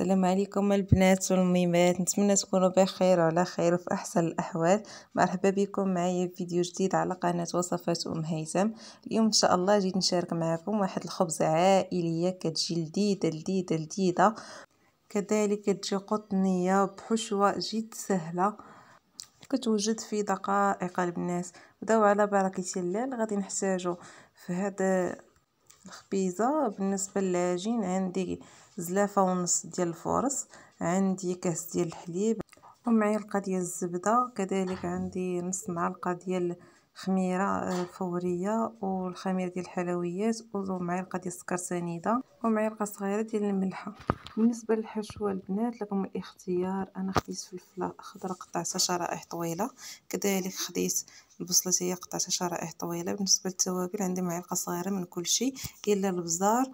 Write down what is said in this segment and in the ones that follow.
السلام عليكم البنات والميمات نتمنى تكونوا بخير وعلى خير وفي احسن الاحوال مرحبا بكم معايا في فيديو جديد على قناه وصفات ام هيثم اليوم ان شاء الله جيت نشارك معكم واحد الخبزه عائليه كتجي لذيذه لذيذه لذيذه كذلك تجي قطنيه بحشوه جد سهله كتوجد في دقائق البنات بداو على بركه الله غادي نحتاجو في هذا الخبيزه بالنسبه للعجين عندي زلافه ونص ديال الفورص عندي كاس ديال الحليب ومعلقه ديال الزبده كذلك عندي نص معلقه ديال خميره آه، فوريه والخميره ديال الحلويات ومعلقه ديال السكر سنيده ومعلقه صغيره ديال الملحه بالنسبه للحشوه البنات لكم الاختيار انا خديت فلفله خضرا قطعتها شرائح طويله كذلك خديت البصله هي قطعتها شرائح طويله بالنسبه للتوابل عندي معلقه صغيره من كل شيء الا البزار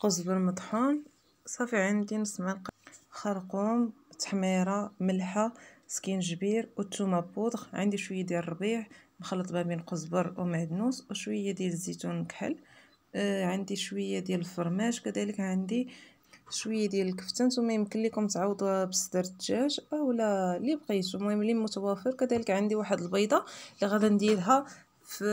قزبر مطحون صافي عندي نص ملعقه خرقوم تحميره ملحه سكينجبير والثومه بودغ عندي شويه ديال الربيع مخلط ما بين قزبر ومعدنوس وشويه ديال الزيتون كحل آه عندي شويه ديال الفرماج كذلك عندي شويه ديال الكفته نتوما يمكن لكم تعوضوها بصدر الدجاج اولا اللي بقيتو المهم اللي متوافر كذلك عندي واحد البيضه اللي غادي نديرها في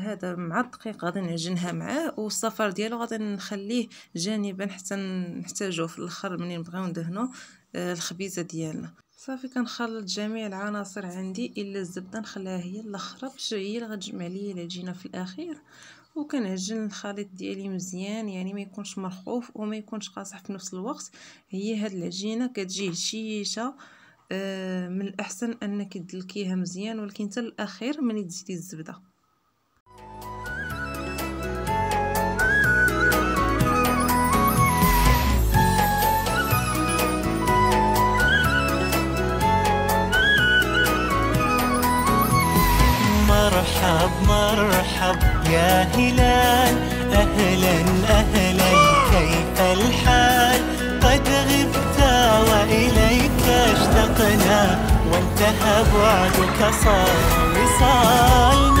هذا مع الدقيق غادي نعجنها معاه والصفر ديالو غادي نخليه جانبا حتى نحتاجوه في الاخر ملي نبغيو ندهنو آه، الخبيزه ديالنا صافي كنخلط جميع العناصر عندي الا الزبده نخليها هي الاخرى باش هي اللي غتجمع لي العجينه في الاخير وكنعجن الخليط ديالي مزيان يعني ما يكونش مرخوف وما يكونش قاصح في نفس الوقت هي هاد العجينه كتجي هشيشه آه، من الاحسن انك تدلكيها مزيان ولكن حتى الاخير ملي تزيدي الزبده مرحب مرحب يا هلال أهلا أهلا كيف الحال قد غبت وإليك اشتقنا وانتهى بعدك صار وصال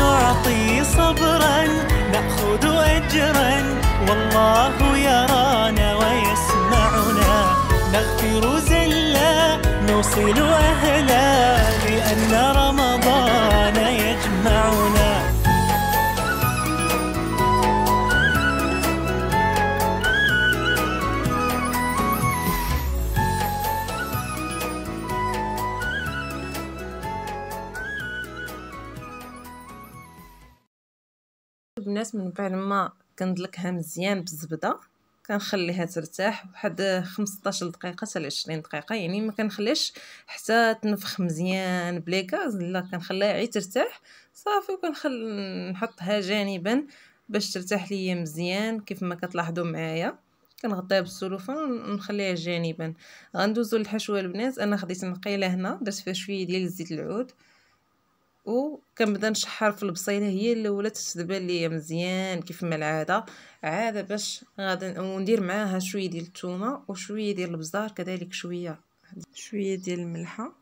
البنات من بعد ما كندلكها مزيان بالزبده كنخليها ترتاح واحد 15 دقيقه حتى 20 دقيقه يعني ما كنخليش حتى تنفخ مزيان بلي غاز لا كنخليها غير ترتاح صافي وكنخل نحطها جانبا باش ترتاح ليا مزيان كيف ما كتلاحظوا معايا كنغطيها بالسلوفان ونخليها جانبا غندوزو للحشوه البنات انا خديت نقيله هنا درت فيها شويه ديال زيت العود وكنبدا نشحر في البصيله هي ولات تتبان ليا مزيان كيف ما العاده عاده باش غادي وندير معاها شويه ديال الثومه وشويه ديال البزار كذلك شويه شويه ديال الملحه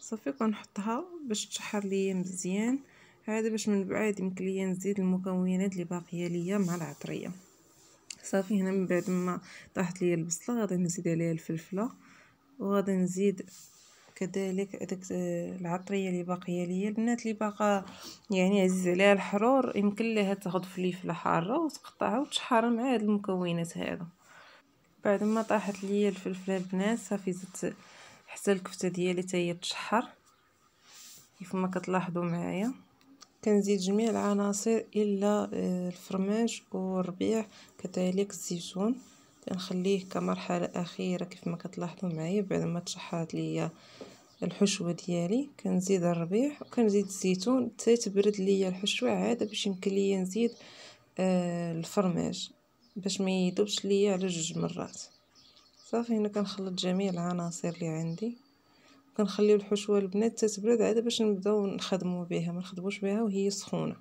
صافي كنحطها باش تشحر ليا مزيان عاده باش من بعد يمكن ليا نزيد المكونات اللي باقيه ليا مع العطريه صافي هنا من بعد ما طاحت ليا البصله غادي نزيد عليها الفلفله وغادي نزيد كذلك هذاك العطريه اللي باقيه ليا البنات اللي باقا يعني عزيز عليها الحرور يمكن ليها تاخذ فليفله حاره وتقطعها وتشحر مع هاد المكونات هذا بعد ما طاحت ليا الفلفله البنات صافي زدت حتى الكفته ديالي حتى هي تشحر كيف ما كتلاحظوا معايا كنزيد جميع العناصر الا آه، الفرماج والربيع كذلك الزيتون نخليه كمرحلة أخيرة كيف ما كتلاحظوا معايا بعد ما تشحرت ليا الحشوة ديالي كنزيد الربيع وكنزيد الزيتون تتبرد تبرد ليا الحشوة عاد باش يمكن ليا نزيد آه الفرماج باش ما يذوبش ليا على جوج مرات صافي هنا كنخلط جميع العناصر اللي عندي كنخليو الحشوه البنات تتبرد عاد باش نبداو نخدمو بها ما نخدموش بها وهي سخونه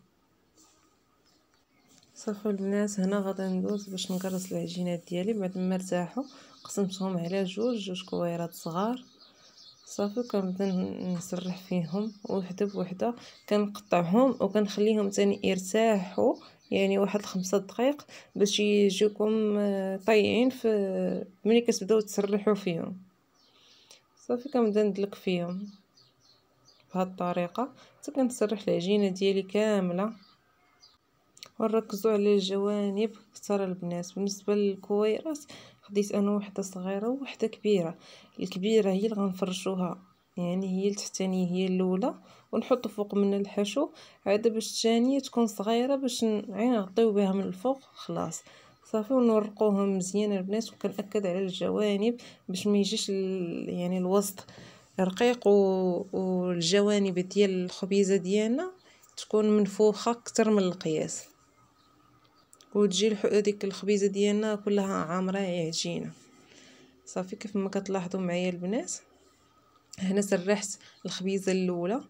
صافي البنات هنا غادي ندوز باش نكرس العجينات ديالي بعد ما ارتاحوا قسمتهم على جوج جوج كويرات صغار صافي كنبدا نسرح فيهم وحده بوحده كنقطعهم وكنخليهم تاني يرتاحوا يعني واحد خمسة دقائق باش يجيكم آه، طايعين في ملي كتبداو تسرحوا فيهم صافي كنبدا ندلك فيهم بهاد الطريقه حتى كنسرح العجينه ديالي كامله ونركزو على الجوانب كتر البنات بالنسبه للكويرات خديت انا وحده صغيره وحده كبيره الكبيره هي اللي غنفرشوها يعني هي التحتانيه هي الاولى ونحطو فوق منها الحشو عاد باش الثانيه تكون صغيره باش نغطيو بها من الفوق خلاص صافي ونورقوهم مزيان البنات وكنأكد على الجوانب باش ما يجيش يعني الوسط رقيق و... والجوانب ديال الخبيزه ديالنا تكون منفوخه اكثر من القياس وتجي هذيك الخبيزه ديالنا كلها عامره عجينه صافي كيف ما كتلاحظوا معايا البنات هنا سرحت الخبيزه الاولى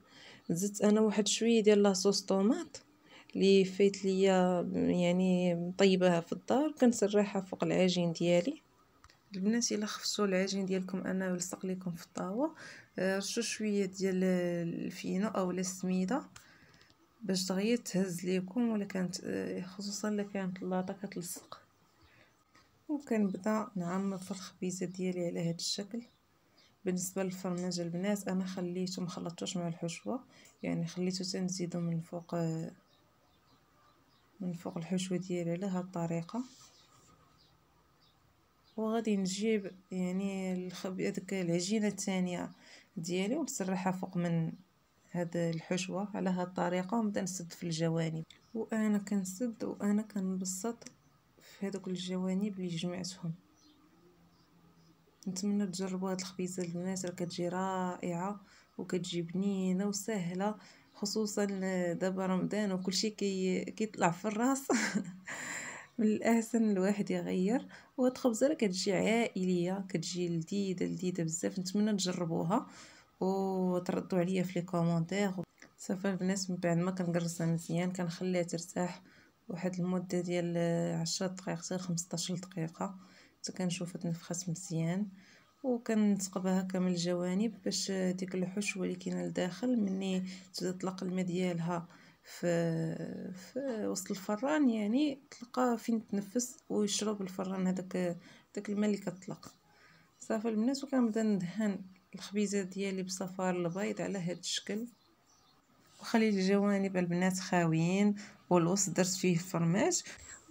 زدت انا واحد شويه ديال لاصوص طوماط اللي فايت ليا يعني مطيباها في الدار كنسرحها فوق العجين ديالي البنات الا خفصوا العجين ديالكم انا ولصق لكم في الطاوه رشوا آه، شويه ديال الفينو اولا السميده باش تغير تهز ليكم ولا كانت آه، خصوصا الا كانت اللاطه كتلصق وكنبدا نعمر في الخبيزه ديالي على هذا الشكل بالنسبه للفرماج البنات انا خليته ما مع الحشوه يعني خليته تنزيدو من فوق آه، من فوق الحشوه ديالي على هذه الطريقه وغادي نجيب يعني الخبيزه هذيك العجينه الثانيه ديالي ونسرحها فوق من هاد الحشوة على هاد الطريقة ونبدا نسد في الجوانب وانا كنسد وانا كنبسط في هذوك الجوانب اللي جمعتهم نتمنى تجربوا هاد الخبيزه البنات راه كتجي رائعه وكتجي بنينه وسهله خصوصا دابا رمضان وكلشي كي كيطلع في الراس من الاحسن الواحد يغير وهاد الخبزه راه كتجي عائليه كتجي لذيذه لذيذه بزاف نتمنى تجربوها وتردوا عليا في لي كومونتير صافي البنات من بعد ما كنقرصها مزيان كنخليها ترتاح واحد المده ديال 10 دقائق حتى 15 دقيقه حتى كنشوفها تنفخات مزيان هكا كامل الجوانب باش ديك الحشوه اللي كاينه لداخل مني تطلق الماء ديالها في في وسط الفران يعني تلقى فين تنفس ويشرب الفران هذاك داك الماء اللي كطلق صافي البنات وكنبدا ندهن الخبيزه ديالي بصفار البيض على هذا الشكل وخليت الجوانب البنات خاويين والوسط درت فيه فرماج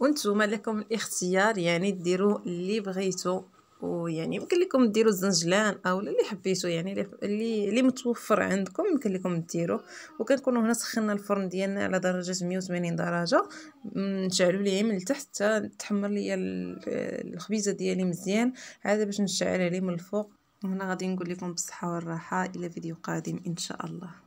وانتوما لكم الاختيار يعني ديروا اللي بغيتو ويعني يمكن لكم ديروا الزنجلان او اللي حبيتو يعني اللي اللي متوفر عندكم يمكن لكم ديروه وكنكونوا هنا سخنا الفرن ديالنا على درجه 180 درجه نشعلوا ليه من التحت حتى تحمر ليا الخبيزه ديالي مزيان عاد باش نشعل عليه من الفوق وهنا غادي نقول لكم بالصحه والراحه الى فيديو قادم ان شاء الله